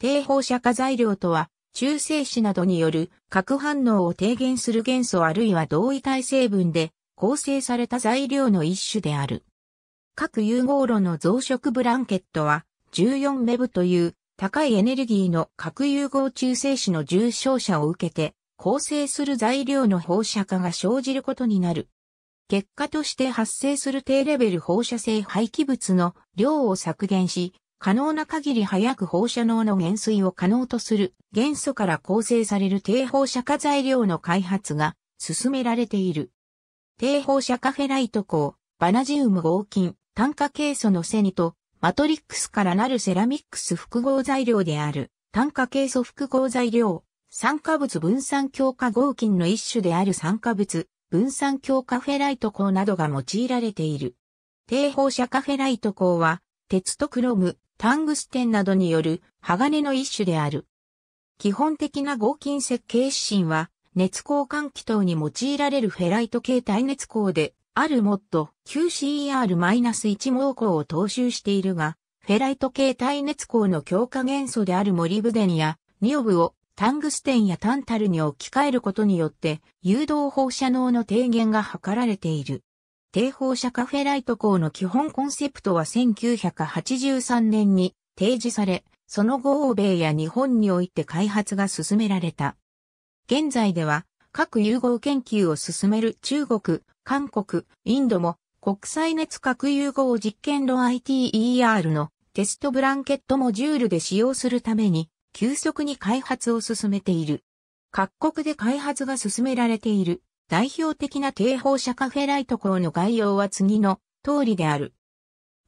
低放射化材料とは、中性子などによる核反応を低減する元素あるいは同位体成分で構成された材料の一種である。核融合炉の増殖ブランケットは14メブという高いエネルギーの核融合中性子の重症者を受けて構成する材料の放射化が生じることになる。結果として発生する低レベル放射性廃棄物の量を削減し、可能な限り早く放射能の減衰を可能とする元素から構成される低放射化材料の開発が進められている。低放射化フェライト鋼、バナジウム合金、炭化ケイ素のセニと、マトリックスからなるセラミックス複合材料である、炭化ケイ素複合材料、酸化物分散強化合金の一種である酸化物、分散強化フェライト鋼などが用いられている。低放射化フェライト鋼は、鉄とクロム、タングステンなどによる鋼の一種である。基本的な合金設計指針は、熱交換器等に用いられるフェライト系耐熱鋼で、あるモッド QCER-1 毛鋼を踏襲しているが、フェライト系耐熱鋼の強化元素であるモリブデンやニオブをタングステンやタンタルに置き換えることによって、誘導放射能の低減が図られている。低放射カフェライト校の基本コンセプトは1983年に提示され、その後欧米や日本において開発が進められた。現在では核融合研究を進める中国、韓国、インドも国際熱核融合実験炉 ITER のテストブランケットモジュールで使用するために急速に開発を進めている。各国で開発が進められている。代表的な低放射カフェライト校の概要は次の通りである。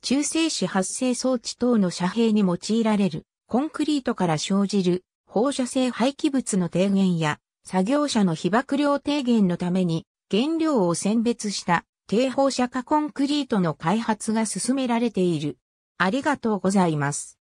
中性子発生装置等の遮蔽に用いられるコンクリートから生じる放射性廃棄物の低減や作業者の被曝量低減のために原料を選別した低放射化コンクリートの開発が進められている。ありがとうございます。